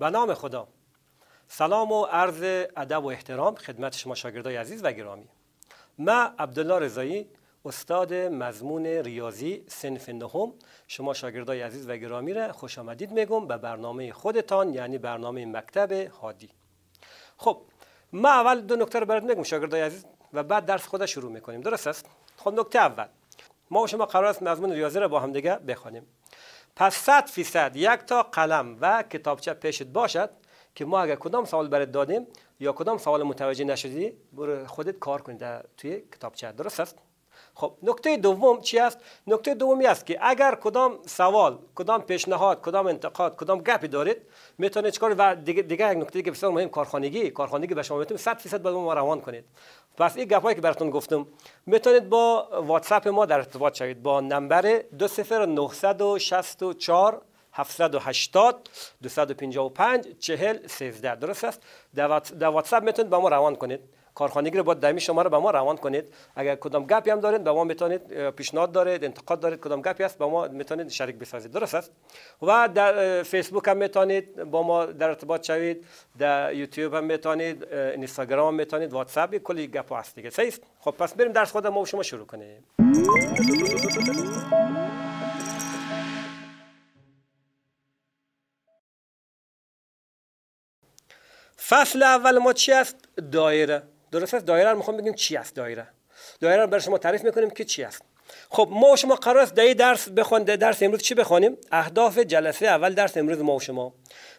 به نام خدا سلام و عرض ادب و احترام خدمت شما شاگردای عزیز و گرامی من عبدالله رضایی استاد مضمون ریاضی سنف نهم شما شاگردای عزیز و گرامی را خوش آمدید میگم به برنامه خودتان یعنی برنامه مکتب هادی خب ما اول دو نکته رو برات میگم شاگردای عزیز و بعد درس خود شروع میکنیم درست است خب نکته اول ما و شما قرار است مضمون ریاضی را با هم دیگه بخوانیم پس صد فیصد یک تا قلم و کتابچه پیشت باشد که ما اگر کدام سوال برات دادیم یا کدام سوال متوجه نشدی برو خودت کار کنید توی کتابچه درست است خب نکته دوم چی است نکته دومی است که اگر کدام سوال کدام پیشنهاد کدام انتقاد کدام گپی دارید میتونید چکار و دیگه, دیگه یک نکته که بسیار مهم کارخانگی کارخانگی به شما میتونید 100 فیصد به ما روان کنید پس این گپایی که براتون گفتم میتونید با واتساپ ما در ارتباط شوید با نمبر 20964 780 255 40 13 درست است در واتساپ میتونید با ما روان کنید کارخانگی رو با دمی شما رو به ما روان کنید اگر کدام گپی هم دارید به ما میتونید پیشنهاد دارید انتقاد دارید کدام گپی هست به ما میتونید شریک بسازید درست است و در فیسبوک هم میتونید با ما در ارتباط شوید در یوتیوب هم میتونید اینستاگرام هم میتونید اپ کلی گپ هست دیگه صحیح خب پس بریم درس خود ما و شما شروع کنیم فصل اول ما چی است دایره درست است دایره میخوام بگیم چی است دایره دایره رو برای شما تعریف میکنیم که چی است خب ما و شما قرار است در درس بخوان درس امروز چی بخونیم؟ اهداف جلسه اول درس امروز ما و شما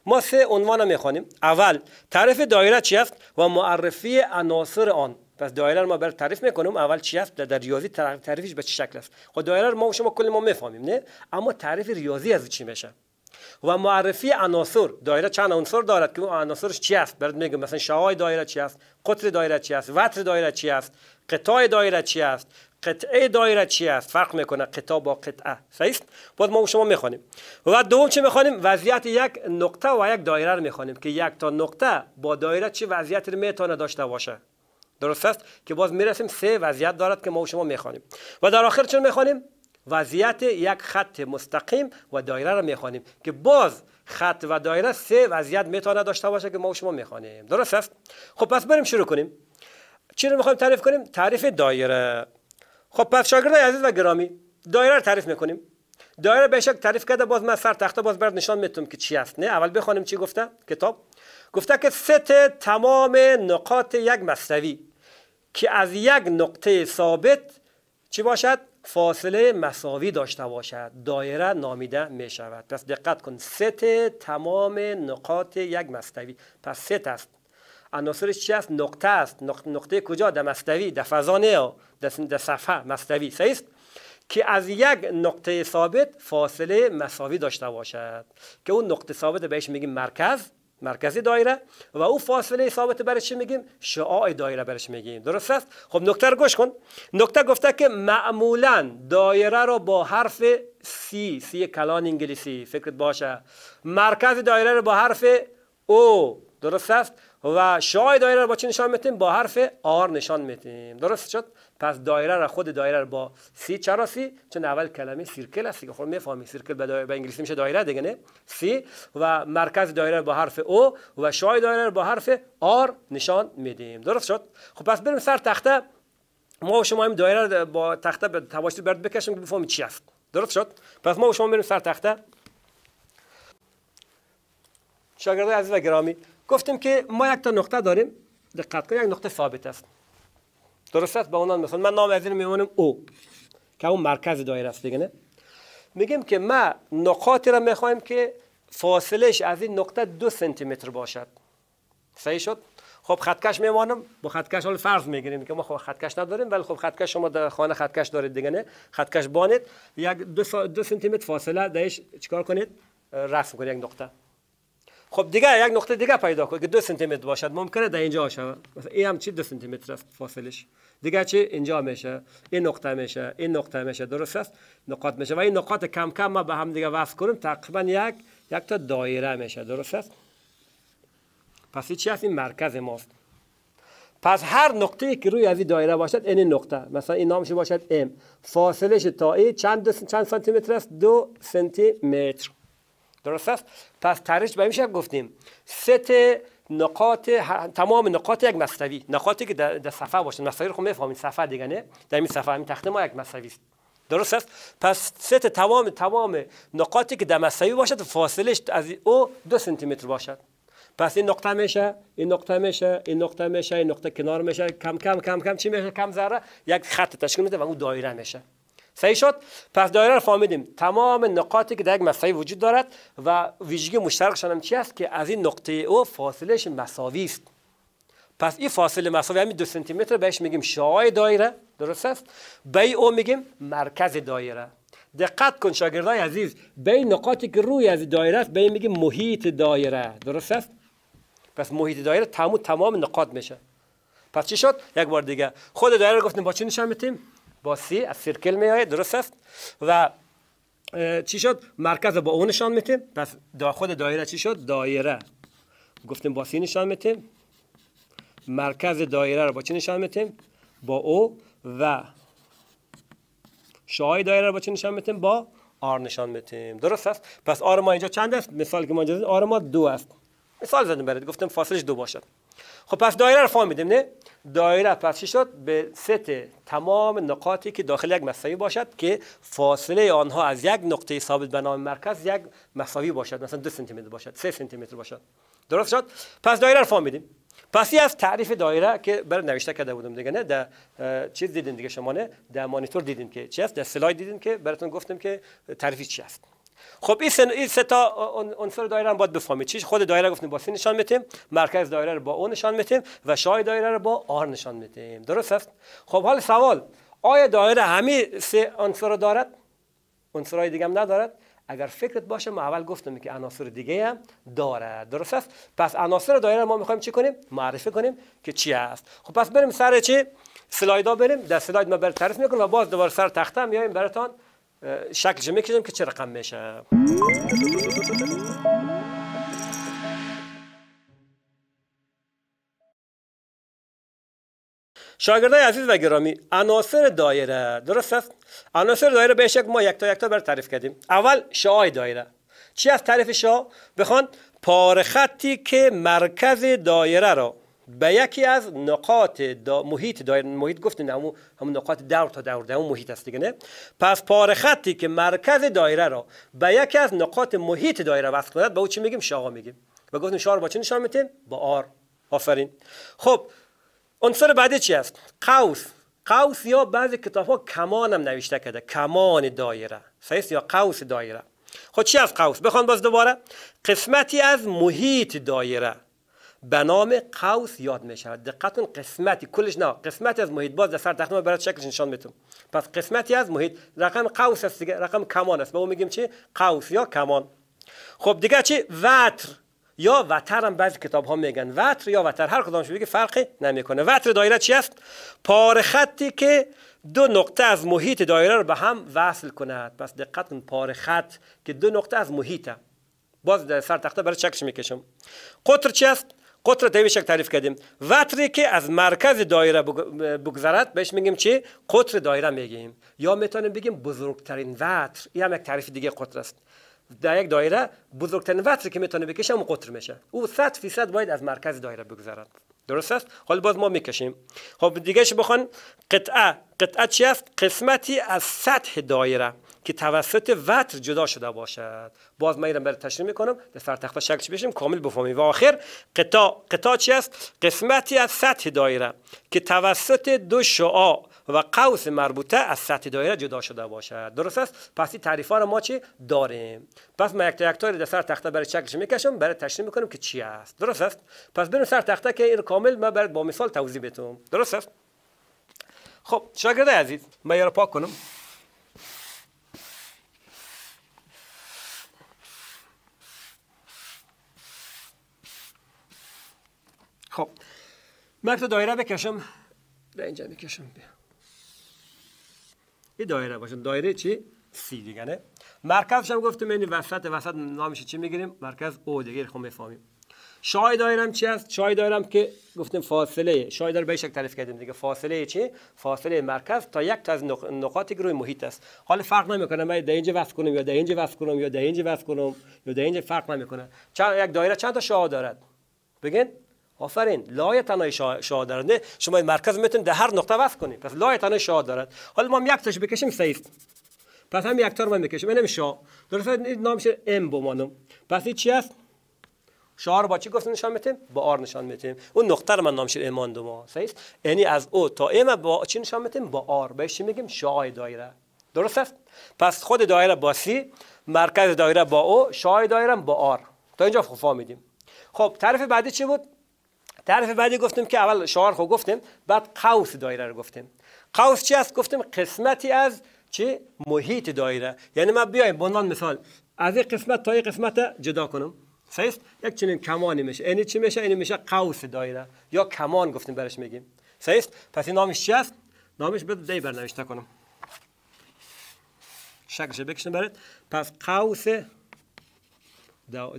ما سه عنوان میخوانیم اول تعریف دایره چی است و معرفی عناصر آن پس دایره رو ما بر تعریف میکنیم اول چی است در ریاضی تعریفش به چه شکل است خب دایره رو ما و شما کل ما میفهمیم نه اما تعریف ریاضی از چی میشه و معرفی عناصر دایره چند عنصر دارد که اون عناصرش چی است برات میگم مثلا شعاع دایره چی است قطر دایره چی است وتر دایره چی است قطای دایره چی است قطعه دایره چی است فرق میکنه قطع با قطعه صحیح باز ما شما میخوانیم و دوم چی میخوانیم وضعیت یک نقطه و یک دایره رو میخوانیم که یک تا نقطه با دایره چه وضعیتی رو میتونه داشته باشه درست است که باز میرسیم سه وضعیت دارد که ما شما میخوانیم و در آخر چه میخوانیم وضعیت یک خط مستقیم و دایره را میخوانیم که باز خط و دایره سه وضعیت میتونه داشته باشه که ما و شما میخوانیم درست است خب پس بریم شروع کنیم چی رو میخوایم تعریف کنیم تعریف دایره خب پس شاگرد عزیز و گرامی دایره رو تعریف میکنیم دایره به شک تعریف کرده باز من سر تخته باز برات نشان میتونم که چی است نه اول بخوانیم چی گفته کتاب گفته که ست تمام نقاط یک مستوی که از یک نقطه ثابت چی باشد فاصله مساوی داشته باشد دایره نامیده می شود پس دقت کن ست تمام نقاط یک مستوی پس ست است عناصرش چی است نقطه است نقطه, کجا در مستوی در فضا نه در صفحه مستوی است که از یک نقطه ثابت فاصله مساوی داشته باشد که اون نقطه ثابت بهش میگیم مرکز مرکز دایره و او فاصله ثابت برای چی میگیم شعاع دایره برش میگیم درست است خب نکته رو گوش کن نکته گفته که معمولا دایره رو با حرف سی سی کلان انگلیسی فکرت باشه مرکز دایره رو با حرف او درست است و شعاع دایره رو با چی نشان میتیم با حرف آر نشان میتیم درست شد پس دایره را خود دایره را با سی چرا سی چون اول کلمه سیرکل است که خود خب میفهمی سیرکل به, دایره به انگلیسی میشه دایره دیگه نه سی و مرکز دایره با حرف او و شای دایره با حرف آر نشان میدیم درست شد خب پس بریم سر تخته ما و شما هم دایره با تخته به تواشت برد بکشیم که بفهمیم چی است درست شد پس ما و شما بریم سر تخته شاگردای عزیز و گرامی گفتیم که ما یک تا نقطه داریم دقت یک نقطه ثابت است درست است به اونان مثلا من نام از این میمونم او که اون مرکز دایره است دیگه نه میگیم که ما نقاطی را میخوایم که فاصلش از این نقطه دو سانتی متر باشد صحیح شد خب خطکش میمانم با خطکش حال فرض میگیریم که ما خب خطکش نداریم ولی خب خطکش شما در خانه خطکش دارید دیگه نه خطکش بانید یک دو, سا... سانتی متر فاصله درش چیکار کنید رسم کنید یک نقطه خب دیگه یک نقطه دیگه پیدا کنید که دو سانتی متر باشد ممکنه در اینجا شود مثلا این هم چی دو سانتی متر است فاصلش دیگه چی اینجا میشه این نقطه میشه این نقطه میشه درست است نقاط میشه و این نقاط کم کم ما به هم دیگه وصل کنیم تقریبا یک یک تا دایره میشه درست است پس چی هست این مرکز ماست پس هر نقطه ای که روی از این دایره باشد این نقطه مثلا این نامش باشد ام فاصلش تا چند چند سانتی متر است دو سانتی متر درست است پس ترش به میشه گفتیم ست نقاط تمام نقاط یک مستوی نقاطی که در, در صفحه باشه مستوی رو خب صفحه دیگه نه در این صفحه این تخته ما یک مستوی است درست است پس ست تمام تمام نقاطی که در مستوی باشد فاصلش از او دو سانتی متر باشد پس این نقطه میشه این نقطه میشه این نقطه میشه این نقطه کنار میشه کم کم کم کم چی میشه کم ذره یک خط تشکیل میده و اون دایره میشه صحیح شد پس دایره رو فهمیدیم تمام نقاطی که در یک مساوی وجود دارد و ویژگی مشترکشان هم چی است که از این نقطه او فاصلهش مساوی است پس این فاصله مساوی همین دو سانتی متر بهش میگیم شعاع دایره درست است به او میگیم مرکز دایره دقت کن شاگردای عزیز به این نقاطی که روی از دایره است به میگیم محیط دایره درست است پس محیط دایره تمام تمام نقاط میشه پس چی شد یک بار دیگه خود دایره گفتیم با چی با سی از سرکل میآید درست است و چی شد مرکز با او نشان میتیم پس دا خود دایره چی شد دایره گفتیم با سی نشان میتیم مرکز دایره رو با چی نشان میتیم با او و شاهای دایره رو با چی نشان میتیم با آر نشان میتیم درست است پس آر ما اینجا چند است مثال که ما اینجا آر ما دو است مثال زدیم برات گفتم فاصلش دو باشد خب پس دایره رو فهمیدیم نه دایره پس چی شد به ست تمام نقاطی که داخل یک مساوی باشد که فاصله آنها از یک نقطه ثابت به نام مرکز یک مساوی باشد مثلا دو سانتی متر باشد سه سانتی متر باشد درست شد پس دایره رو فهمیدیم پس از تعریف دایره که بر نوشته کرده بودم دیگه نه در چیز دیدین دیگه شما نه در مانیتور دیدین که چی است در سلاید دیدین که براتون گفتم که تعریف چی است خب این سن این سه تا عنصر دایره رو باید بفهمید چیش خود دایره گفتیم با سی نشان میتیم مرکز دایره رو با او نشان میتیم و شای دایره رو با آر نشان میتیم درست است خب حال سوال آیا دایره همه سه عنصر رو دارد عنصرهای دیگه هم ندارد اگر فکرت باشه ما اول گفتم که عناصر دیگه هم دارد درست است پس عناصر دایره ما میخوایم چی کنیم معرفی کنیم که چی است خب پس بریم سر چی سلایدا بریم در سلاید ما بر ترس میکنم و باز دوباره سر تخته میایم براتون شکلش میکشم که چه رقم میشه شاگردای عزیز و گرامی عناصر دایره درست است عناصر دایره به شک ما یک تا یک تا بر تعریف کردیم اول شعای دایره چی از تعریف شعا؟ بخوان پاره خطی که مرکز دایره را به یکی از نقاط محیط دایر محیط گفتیم همون نقاط دور تا دور در محیط است دیگه نه پس پاره خطی که مرکز دایره را به یکی از نقاط محیط دایره وصل کند به او چی میگیم شاقا میگیم و گفتیم شار با چی نشان میتیم با آر آفرین خب عنصر بعدی چی است قوس قوس یا بعضی کتاب ها کمان هم نوشته کرده کمان دایره صحیح یا قوس دایره خب چی از قوس بخوان باز دوباره قسمتی از محیط دایره به نام قوس یاد می شود دقتون قسمتی کلش نه قسمت از محیط باز در سر ما برای شکلش نشان میتونم پس قسمتی از محیط رقم قوس است دیگه رقم کمان است ما میگیم چی قوس یا کمان خب دیگه چی وتر یا وتر هم بعضی کتاب ها میگن وتر یا وتر هر کدام که فرقی نمیکنه وتر دایره چی است پاره خطی که دو نقطه از محیط دایره رو به هم وصل کند پس دقت کن پاره خط که دو نقطه از محیطه باز در سر تخته برای چکش میکشم قطر چی است قطر شکل تعریف کردیم وتری که از مرکز دایره بگذرد بهش میگیم چی قطر دایره میگیم یا میتونیم بگیم بزرگترین وتر این هم یک تعریف دیگه قطر است در یک دایره بزرگترین وتری که میتونه بکشه اون قطر میشه او 100 فیصد باید از مرکز دایره بگذرد درست است حالا باز ما میکشیم خب دیگه بخوان قطعه قطعه چی است قسمتی از سطح دایره که توسط وتر جدا شده باشد باز من برای تشریح میکنم به سرتخت شکلش بشیم کامل بفهمیم و آخر قطا چی است قسمتی از سطح دایره که توسط دو شعاع و قوس مربوطه از سطح دایره جدا شده باشد درست است پس این تعریف ها رو ما چی داریم پس ما یک تا یک تا در سر تخته برای شکلش میکشم برای تشریح میکنم که چی است درست است پس بریم سر تخته که این کامل ما مثال توضیح بدم درست است خب شاگرد عزیز من یارو پاک کنم من دایره بکشم در اینجا بکشم بیا این دایره باشم دایره چی؟ سی دیگه نه هم گفتم این وسط وسط نامش چی میگیریم مرکز او دیگه خب میفهمیم شای دایرم چی است شای دایرم که گفتیم فاصله شای دایره به شکل تعریف کردیم دیگه فاصله چی فاصله مرکز تا یک تا از که روی محیط است حالا فرق نمیکنه من در اینجا وصل کنم یا در اینجا وصل کنم یا در اینجا کنم یا در فرق نمیکنه چند یک دایره چند تا شعاع دارد بگین آفرین لایه تنهای شاه دارنده شما این مرکز میتونید در هر نقطه وقف کنید پس لایه تنهای شاه دارد حالا ما یک تاش بکشیم سیف پس هم یک تا رو ما میکشیم اینم شاه درست این نامش ام بمانم پس این چی است شار با چی گفت نشان میتیم با آر نشان میتیم اون نقطه رو من نامش ایمان دو ما صحیح یعنی از او تا ام با چی نشان میتیم با آر بهش میگیم شاه دایره درست است پس خود دایره با سی مرکز دایره با او شاه دایره با آر تا اینجا فهمیدیم خب طرف بعدی چی بود تعریف بعدی گفتیم که اول شعار خو گفتیم بعد قوس دایره رو گفتیم قوس چی است گفتیم قسمتی از چه محیط دایره یعنی من بیایم به مثال از این قسمت تا این قسمت جدا کنم صحیح یک چنین کمانی میشه اینی چی میشه اینی میشه قوس دایره یا کمان گفتیم برش میگیم صحیح پس این نامش چی است نامش بده دی نوشته کنم شکلش بکشم برات پس قوس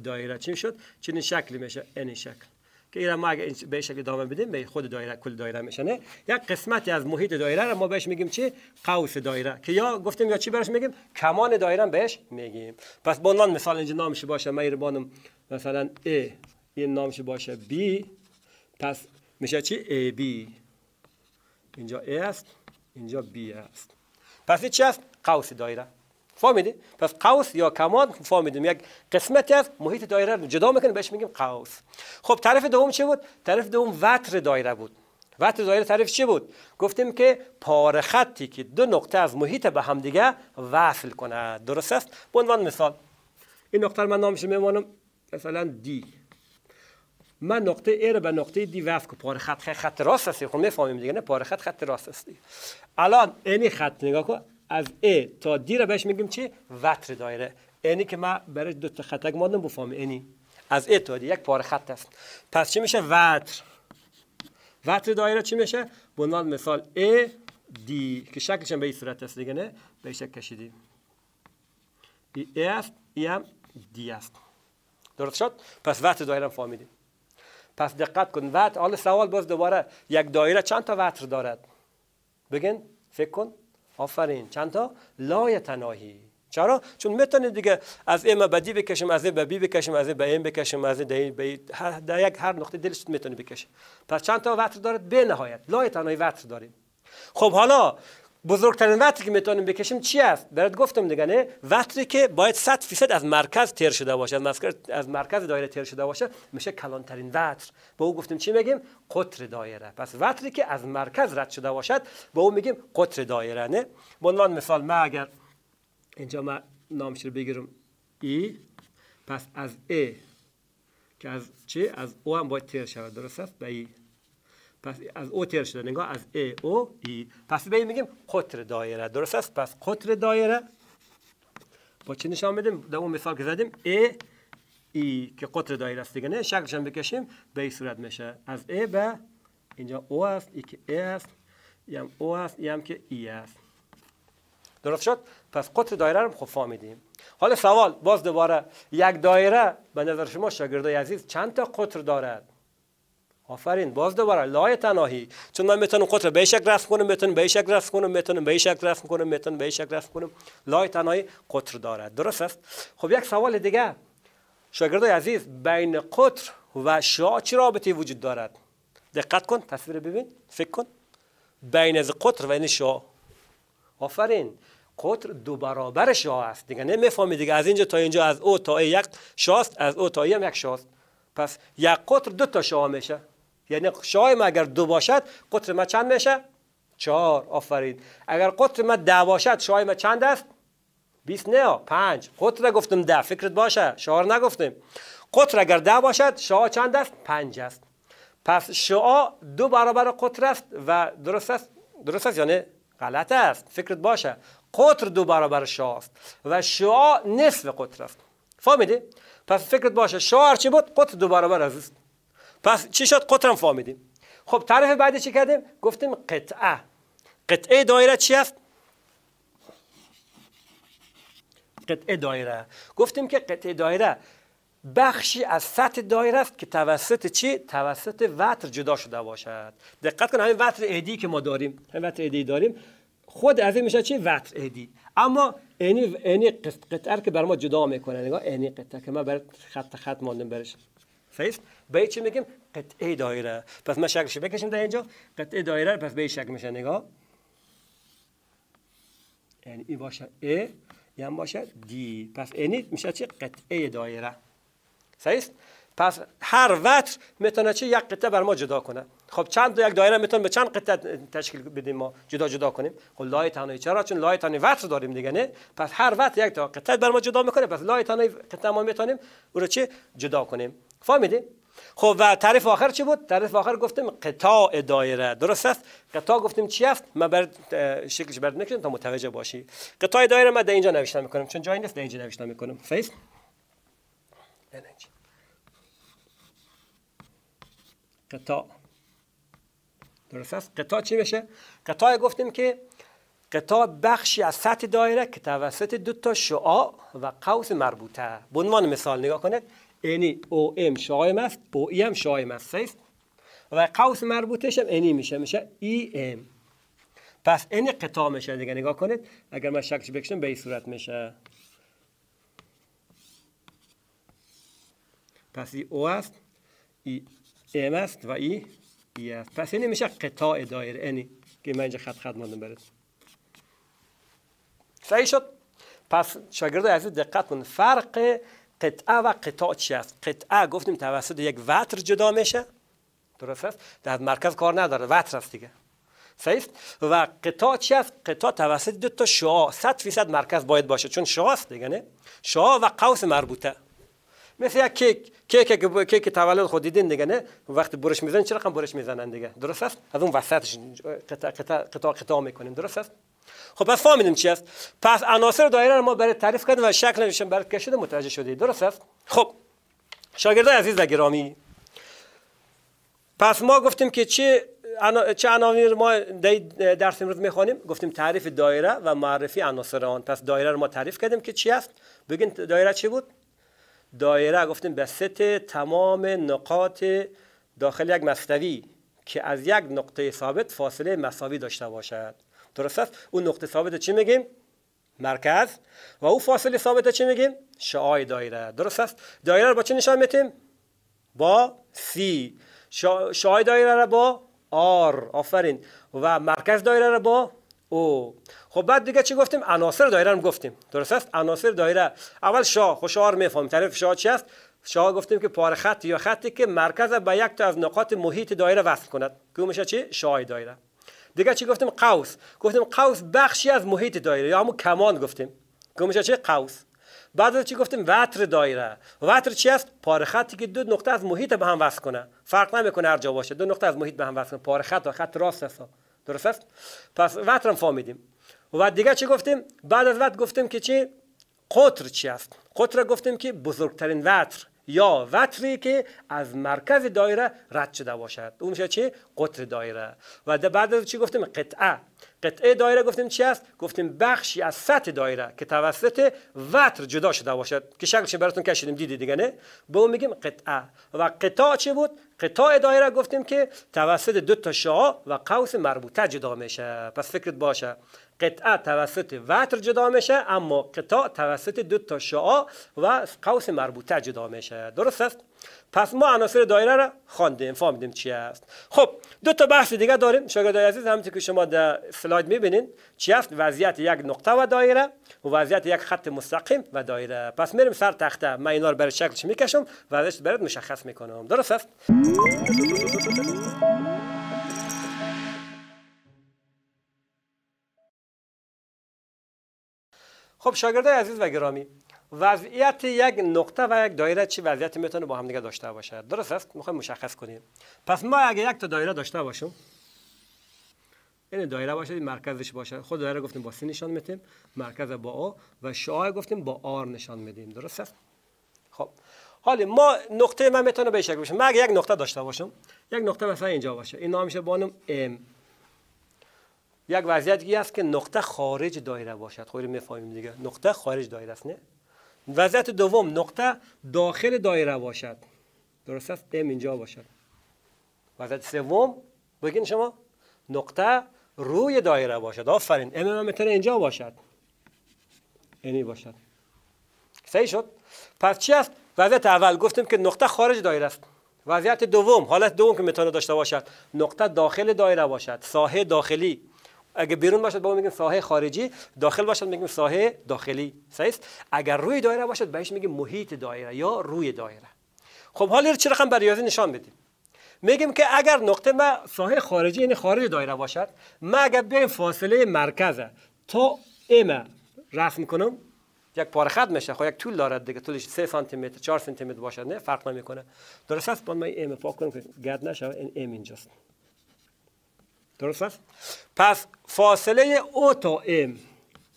دایره چی شد چنین شکلی میشه این یعنی شکل که ایران ما اگه به شکل ادامه بدیم به خود دایره کل دایره میشنه یک قسمتی از محیط دایره را ما بهش میگیم چی قوس دایره که یا گفتیم یا چی براش میگیم کمان دایره بهش میگیم پس با عنوان مثال اینجا نامش باشه من مثلا A این نامش باشه بی. پس میشه چی بی. اینجا ای است اینجا بی است پس این چی است قوس دایره فهمیدی پس قوس یا کمان فهمیدیم یک قسمتی از محیط دایره رو جدا میکنیم بهش میگیم قوس خب طرف دوم چه بود طرف دوم وتر دایره بود وتر دایره طرف چی بود گفتیم که پاره خطی که دو نقطه از محیط به همدیگه وصل کنه درست است به عنوان مثال این نقطه رو من نامش میمانم مثلا دی من نقطه ای رو به نقطه دی وصل کنم پاره خط خط راست است خب میفهمیم دیگه نه پاره خط خط راست است الان این خط نگاه کن از ا تا دی رو بهش میگیم چی وتر دایره اینی که ما برای دو تا خطک مادم بفهم اینی از ا تا دی یک پاره خط است پس چی میشه وتر وتر دایره چی میشه به مثال ا دی که شکلش به این صورت است دیگه نه به این شکل کشیدیم ای ای است ای هم دی است درست شد پس وتر دایره فهمیدیم پس دقت کن وتر حالا سوال باز دوباره یک دایره چند تا وتر دارد بگین فکر کن آفرین چند تا لای تناهی چرا چون میتونه دیگه از ایم بدی بکشم بکشیم از این به بی بکشیم از این به این بکشیم از این به در یک هر نقطه دلش میتونه بکشه پس چند تا وتر دارد به نهایت لای تناهی وتر داریم خب حالا بزرگترین وقتی که میتونیم بکشیم چی است برات گفتم دیگه نه وقتی که باید 100 فیصد از مرکز تر شده باشه از مرکز از مرکز دایره تر شده باشه میشه کلانترین وتر به او گفتیم چی میگیم قطر دایره پس وتری که از مرکز رد شده باشد به او میگیم قطر دایره نه به عنوان مثال ما اگر اینجا ما نامش رو بگیرم ای پس از ای که از چی؟ از او هم باید تیر شود درست است به ای پس از او تیر شده نگاه از ای او ای پس به میگیم قطر دایره درست است پس قطر دایره با چی نشان بدیم در اون مثال که زدیم ای ای که قطر دایره است دیگه نه شکلش هم بکشیم به این صورت میشه از ای به اینجا او است ای که ای است هم او است هم که ای است درست شد پس قطر دایره رو خب فهمیدیم حالا سوال باز دوباره یک دایره به نظر شما شاگردای عزیز چند تا قطر دارد آفرین باز دوباره لای تناهی چون من میتونم قطر به شک رفت کنم میتونم به شک رفت کنم میتونم به شک رفت کنم میتونم به شک کنم لای تناهی قطر دارد درست است خب یک سوال دیگه شاگردای عزیز بین قطر و شعاع چه رابطه وجود دارد دقت کن تصویر ببین فکر کن بین از قطر و این شعاع آفرین قطر دو برابر شعاع است دیگه نمیفهمی دیگه از اینجا تا اینجا از او تا ای یک شاست از او تا ای هم یک شاست پس یک قطر دو تا شعاع میشه یعنی شای ما اگر دو باشد قطر ما چند میشه چهار آفرین اگر قطر ما ده باشد شای ما چند است بیست نه پنج قطر گفتم ده فکرت باشه شعار نگفتم. قطر اگر ده باشد شعا چند است پنج است پس شعا دو برابر قطر است و درست است درست است یعنی غلط است فکرت باشه قطر دو برابر شعا است و شعا نصف قطر است فهمیدی پس فکرت باشه شعا چی بود قطر دو برابر است پس چی شد قطرم فهمیدیم خب طرف بعد چی کردیم گفتیم قطعه قطعه دایره چی است قطعه دایره گفتیم که قطعه دایره بخشی از سطح دایره است که توسط چی توسط وتر جدا شده باشد دقت کن همین وتر ادی که ما داریم همین وتر ادی داریم خود از این میشه چی وتر ادی اما اینی اینی قطعه که بر ما جدا میکنه نگاه اینی قطعه که ما برای خط خط ماندم برش فهمید به چی میگیم قطعه دایره پس ما شکلش بکشیم در اینجا قطعه دایره پس به شکل میشه نگاه یعنی این باشه A یعنی باشه دی. پس اینی میشه چی قطعه دایره صحیح پس هر وتر میتونه چی؟ یک قطعه بر ما جدا کنه خب چند یک دایره میتونه به چند قطعه تشکیل بدیم ما جدا جدا کنیم خب لای تنهایی چرا چون لای تنهایی وتر داریم دیگه نه پس هر وتر یک تا قطعه بر ما جدا میکنه پس لای تنهایی قطعه ما میتونیم او رو چه جدا کنیم فهمیدی خب و تعریف آخر چی بود تعریف آخر گفتیم قطاع دایره درست است قطاع گفتیم چی است من بر شکلش برد نکنیم تا متوجه باشی قطاع دایره ما در اینجا نوشته میکنم چون جای نیست اینجا نوشته میکنم فیس قطاع درست است قطاع چی میشه قطاع گفتیم که قطاع بخشی از سطح دایره که توسط دو تا شعاع و قوس مربوطه به عنوان مثال نگاه کنید اینی او ام شایم است او ای هم شایم است صحیح و قوس مربوطش هم اینی میشه میشه ای ام پس اینی قطاع میشه دیگه نگاه کنید اگر من شکلش بکشم به این صورت میشه پس ای او است ای ام است و ای ای است پس اینی میشه قطاع دایر اینی که من اینجا خط خط ماندم برد صحیح شد پس شاگرد عزیز دقت کن فرق قطعه و قطاع چی است قطعه گفتیم توسط یک وتر جدا میشه درست است در مرکز کار نداره وتر است دیگه صحیح و قطاع چی است قطاع توسط دو تا شعاع 100 فیصد مرکز باید باشه چون شعاع است دیگه نه شعاع و قوس مربوطه مثل یک کیک کیک کیک تولد خود دیدین دیگه نه وقتی برش میزنن چرا برش میزنن دیگه درست است از اون وسطش قطع قطع قطع, قطع میکنیم درست است خب پس فهمیدیم چی است پس عناصر دایره رو ما برای تعریف کردیم و نشون برات کشیده متوجه شدی. درست است خب شاگردای عزیز و گرامی پس ما گفتیم که چه چه عناوین ما در درس امروز میخوانیم گفتیم تعریف دایره و معرفی عناصر آن پس دایره رو ما تعریف کردیم که چی است بگین دایره چی بود دایره گفتیم به ست تمام نقاط داخل یک مستوی که از یک نقطه ثابت فاصله مساوی داشته باشد درست است اون نقطه ثابت چی میگیم مرکز و او فاصله ثابت چی میگیم شعاع دایره درست است دایره رو با چه نشان میتیم با سی شعاع دایره رو با آر آفرین و مرکز دایره رو با او خب بعد دیگه چی گفتیم عناصر دایره رو گفتیم درست است عناصر دایره اول شاه خوشار خب آر میفهمیم تعریف شاه چی است شاه گفتیم که پاره خط یا خطی که مرکز به یک تا از نقاط محیط دایره وصل کند که میشه چی شاه دایره دیگه چی گفتیم قوس گفتیم قوس بخشی از محیط دایره یا همون کمان گفتیم گفتیم چه قوس بعد از چی گفتیم وتر دایره وتر چی است پاره خطی که دو نقطه از محیط به هم وصل کنه فرق نمیکنه هر جا باشه دو نقطه از محیط به هم وصل کنه پاره خط و خط راست است درست است پس وتر هم فهمیدیم و دیگه چی گفتیم بعد از وتر گفتیم که چی قطر چی است قطر گفتیم که بزرگترین وتر یا وتری که از مرکز دایره رد شده باشد اون میشه چه؟ قطر دایره و دا بعد از چی گفتیم قطعه قطعه دایره گفتیم چی است گفتیم بخشی از سطح دایره که توسط وتر جدا شده باشد که شکلش براتون کشیدیم دیدی دیگه نه به اون میگیم قطعه و قطاع چه بود قطاع دایره گفتیم که توسط دو تا شعاع و قوس مربوطه جدا میشه پس فکرت باشه قطعه توسط وتر جدا میشه اما قطع توسط دو تا شعاع و قوس مربوطه جدا میشه درست است پس ما عناصر دایره را خواندیم فهمیدیم چی است خب دو تا بحث دیگه داریم شاگردای عزیز همونطور که شما در اسلاید میبینید چی است وضعیت یک نقطه و دایره و وضعیت یک خط مستقیم و دایره پس میریم سر تخته من اینا رو برای شکلش میکشم و ازش برات مشخص میکنم درست است خب شاگردای عزیز و گرامی وضعیت یک نقطه و یک دایره چی وضعیت میتونه با هم داشته باشه درست است میخوایم مشخص کنیم پس ما اگه یک تا دایره داشته باشیم این یعنی دایره باشه این مرکزش باشه خود دایره گفتیم با سی نشان میدیم، مرکز با او و شعاع گفتیم با آر نشان میدیم درست است خب حالا ما نقطه ما میتونه به شکل باشه اگه یک نقطه داشته باشم یک نقطه مثلا اینجا باشه این نامش بانم ام یک وضعیتی است که نقطه خارج دایره باشد خود خب، میفهمیم دیگه نقطه خارج دایره است نه وضعیت دوم نقطه داخل دایره باشد درست است دم اینجا باشد وضعیت سوم بگین شما نقطه روی دایره باشد آفرین ام ام اینجا باشد اینی باشد صحیح شد پس چی است وضعیت اول گفتیم که نقطه خارج دایره است وضعیت دوم حالت دوم که میتونه داشته باشد نقطه داخل دایره باشد ساحه داخلی اگه بیرون باشد با ما میگیم ساحه خارجی داخل باشد میگیم ساحه داخلی صحیح اگر روی دایره باشد بهش میگیم محیط دایره یا روی دایره خب حالا چه رقم برای ریاضی نشان بدیم؟ میگیم که اگر نقطه ما ساحه خارجی یعنی خارج دایره باشد ما اگر بیایم فاصله مرکز تا ام رسم کنم یک پاره خط میشه خب یک طول دارد دیگه طولش 3 سانتی متر 4 سانتی متر باشد نه فرق نمیکنه درست است من ام پاک کنم که گرد نشه این ام اینجاست درست است پس فاصله او تا ام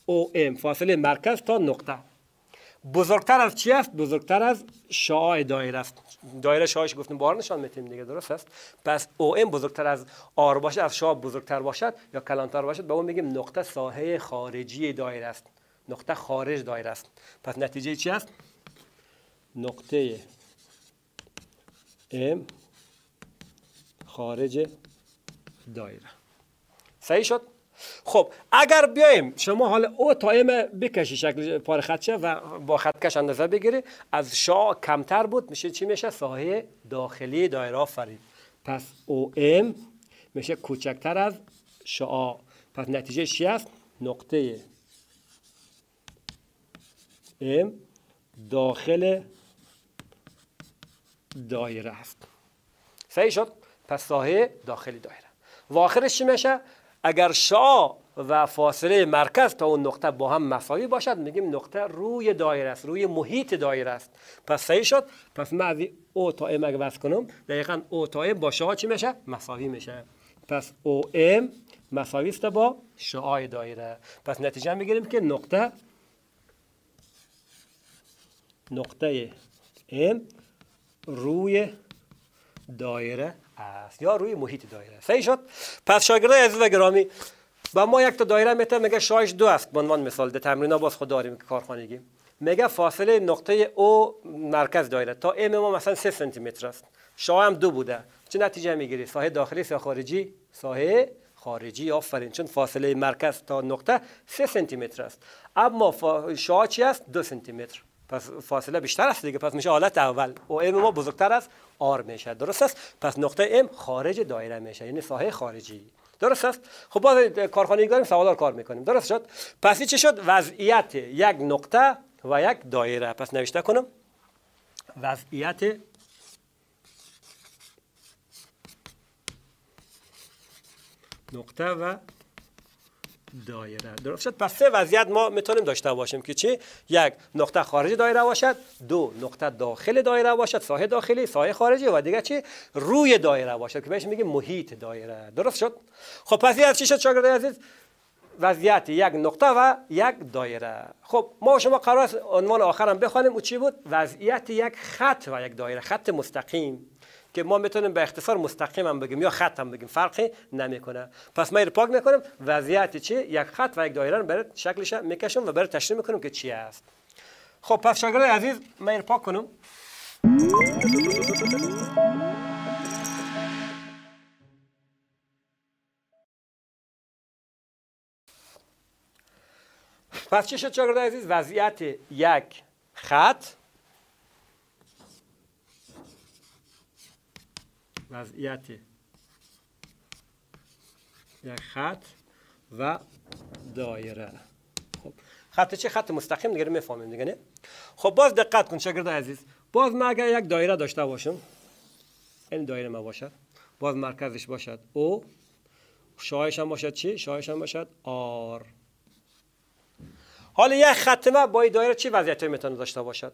او فاصله مرکز تا نقطه بزرگتر از چی است بزرگتر از شعاع دایره است دایره شعاعش گفتیم بار نشان میتیم دیگه درست است پس او ام بزرگتر از آر باشد از شعاع بزرگتر باشد یا کلانتر باشد به اون میگیم نقطه ساحه خارجی دایره است نقطه خارج دایره است پس نتیجه چی است نقطه ام خارج دایره صحیح شد خب اگر بیایم شما حالا او تایم بکشی شکل پار خطشه و با خطکش اندازه بگیری از شا کمتر بود میشه چی میشه ساحه داخلی دایره فرید پس او ام میشه کوچکتر از شا پس نتیجه چی است نقطه ام داخل دایره است صحیح شد پس ساحه داخلی دایره و آخرش چی میشه اگر شا و فاصله مرکز تا اون نقطه با هم مساوی باشد میگیم نقطه روی دایره است روی محیط دایره است پس صحیح شد پس من از او تا ام اگه بس کنم دقیقا او تا ام با شا چی میشه مساوی میشه پس او ام مساوی است با شعاع دایره پس نتیجه میگیریم که نقطه نقطه ام روی دایره است یا روی محیط دایره صحیح شد پس شاگردای عزیز و گرامی و ما یک تا دایره میتر میگه شایش دو است به عنوان مثال ده تمرینا باز خود داریم که کارخانگی میگه فاصله نقطه او مرکز دایره تا ام ما مثلا 3 سانتی متر است شاه هم دو بوده چه نتیجه میگیری ساحه داخلی یا خارجی ساحه خارجی آفرین چون فاصله مرکز تا نقطه 3 سانتی متر است اما فا... چی است 2 سانتی متر پس فاصله بیشتر است دیگه پس میشه حالت اول او ام ما بزرگتر از آر میشه درست است پس نقطه ام خارج دایره میشه یعنی ساحه خارجی درست است خب باز کارخانه داریم سوادار کار میکنیم درست شد پس چی شد وضعیت یک نقطه و یک دایره پس نوشته کنم وضعیت نقطه و دایره درست شد پس سه وضعیت ما میتونیم داشته باشیم که چی یک نقطه خارج دایره باشد دو نقطه داخل دایره باشد ساحه داخلی ساحه خارجی و دیگه چی روی دایره باشد که بهش میگیم محیط دایره درست شد خب پس از چی شد شاگرد عزیز وضعیت یک نقطه و یک دایره خب ما شما قرار است عنوان آخرم بخوانیم او چی بود وضعیت یک خط و یک دایره خط مستقیم که ما میتونیم به اختصار مستقیم هم بگیم یا خط هم بگیم فرقی نمیکنه پس ما پاک میکنیم وضعیت چی یک خط و یک دایره رو برای شکلش میکشم و برای تشریح میکنم که چی است خب پس شاگرد عزیز ما پاک کنم پس چی شد شاگرد عزیز وضعیت یک خط وضعیت یک خط و دایره خب خط چه خط مستقیم دیگه میفهمیم دیگه نه خب باز دقت کن شاگرد عزیز باز ما اگر یک دایره داشته باشم این دایره ما باشد باز مرکزش باشد او شایش هم باشد چی؟ شایش هم باشد آر حالا یک خط ما با این دایره چی وضعیت میتونه داشته باشد؟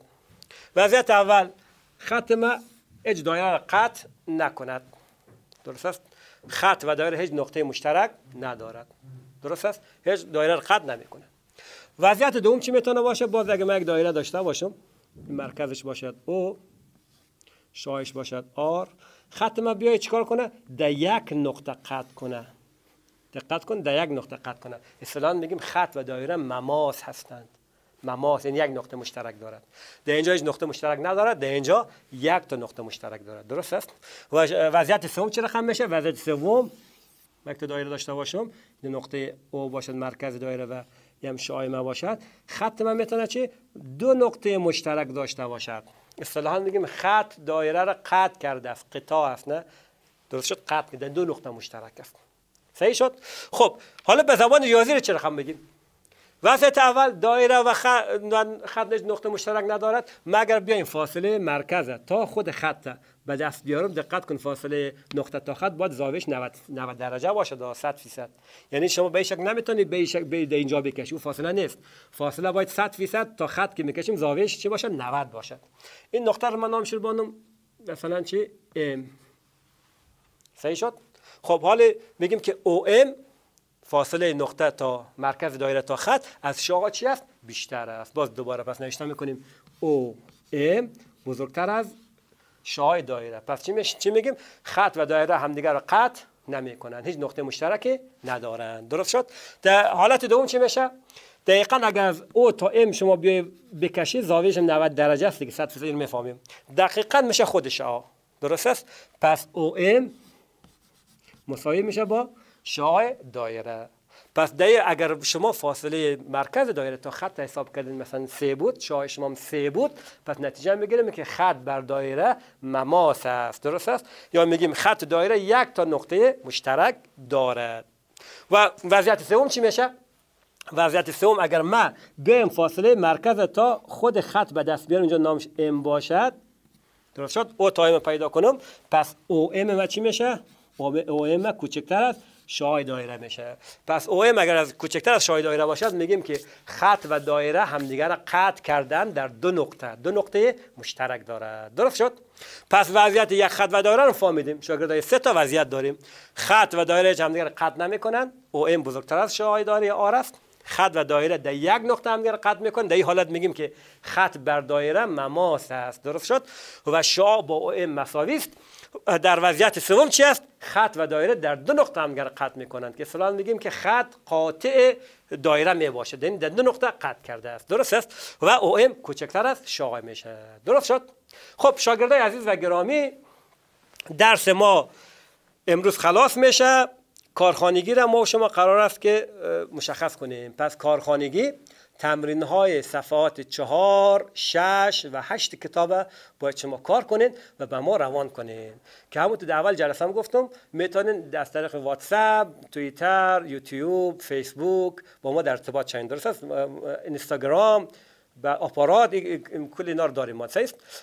وضعیت اول خط ما اج دایره را قطع نکند درست است خط و دایره هیچ نقطه مشترک ندارد درست است هیچ دایره را قطع نمیکنه وضعیت دوم چی میتونه باشه باز اگه من یک دایره داشته باشم مرکزش باشد او شایش باشد آر خط ما بیای چیکار کنه در یک نقطه قطع کنه دقت کن در یک نقطه قطع کنه اصلا میگیم خط و دایره مماس هستند و ماست این یعنی یک نقطه مشترک دارد در اینجا هیچ نقطه مشترک ندارد در اینجا یک تا نقطه مشترک دارد درست است وضعیت سوم چه رقم میشه وضعیت سوم من دایره داشته باشم نقطه او باشد مرکز دایره و یم شای ما باشد خط من میتونه چی دو نقطه مشترک داشته باشد اصطلاحا میگیم خط دایره را قطع کرده است قطاع است نه درست شد قطع دو نقطه مشترک است صحیح شد خب حالا به زبان ریاضی رو چه رقم بگیم وسط اول دایره و خط نقطه مشترک ندارد مگر بیایم فاصله مرکز تا خود خط به دست بیارم دقت کن فاصله نقطه تا خط باید زاویش 90, درجه باشه دا 100 فیصد یعنی شما به شک نمیتونید به به اینجا بکشید او فاصله نیست فاصله باید 100 فیصد تا خط که میکشیم زاویش چه باشه 90 باشد این نقطه رو من نام شروع مثلا چی ام صحیح شد خب حالا میگیم که او ام فاصله نقطه تا مرکز دایره تا خط از شعاع چی است بیشتر است باز دوباره پس نوشته میکنیم او ام بزرگتر از شاهای دایره پس چی, چی میگیم خط و دایره همدیگر را قطع نمیکنن هیچ نقطه مشترکی ندارند درست شد در حالت دوم چی میشه دقیقا اگر از او تا ام شما بیای بکشی هم 90 درجه است دیگه 100 درصد میفهمیم دقیقا میشه خودش درست است پس او ام مساوی میشه با شعاع دایره پس دایره اگر شما فاصله مرکز دایره تا خط حساب کردین مثلا سه بود شاه شما هم سه بود پس نتیجه میگیریم که خط بر دایره مماس است درست است یا میگیم خط دایره یک تا نقطه مشترک دارد و وضعیت سوم چی میشه وضعیت سوم اگر من بیم فاصله مرکز تا خود خط به دست بیارم اینجا نامش ام باشد درست شد او تایم پیدا کنم پس او ام ما چی میشه او ام کوچکتر است شاه دایره میشه پس اوم اگر از کوچکتر از شاه دایره باشد میگیم که خط و دایره همدیگر را قطع کردن در دو نقطه دو نقطه مشترک دارد درست شد پس وضعیت یک خط و دایره رو فهمیدیم شاگردای سه تا وضعیت داریم خط و دایره همدیگر قطع نمیکنن او ام بزرگتر از شاه دایره آر است خط و دایره در یک نقطه همدیگر قطع میکنن در این حالت میگیم که خط بر دایره مماس است درست شد و شا با او مساوی است در وضعیت سوم چی است خط و دایره در دو نقطه همگر قطع کنند. که فلان میگیم که خط قاطع دایره می باشد یعنی در دو نقطه قطع کرده است درست است و او ام کوچکتر است می میشه درست شد خب شاگردای عزیز و گرامی درس ما امروز خلاص میشه کارخانگی را ما و شما قرار است که مشخص کنیم پس کارخانگی تمرین های صفحات چهار شش و هشت کتاب باید شما کار کنین و به ما روان کنین که همون در اول جلسه هم گفتم میتونین از طریق واتساپ توییتر یوتیوب فیسبوک با ما در ارتباط چند درست هست؟ اینستاگرام با آپارات کل اینا رو داریم ما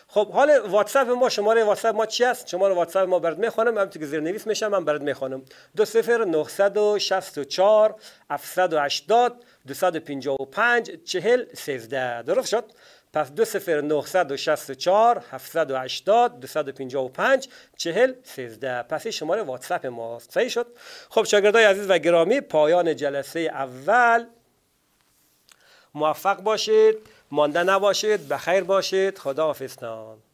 خب حال واتساپ ما شماره واتساپ ما چی است شماره واتساپ ما برات میخوانم همونطور که نویس میشم من برات میخوانم 2964 780 255 40 13 درست شد پس 20964 780 255 40 13 پس این شماره واتساپ ماست صحیح شد خب شاگردای عزیز و گرامی پایان جلسه اول موفق باشید مانده نباشید بخیر باشید خدا حافظتان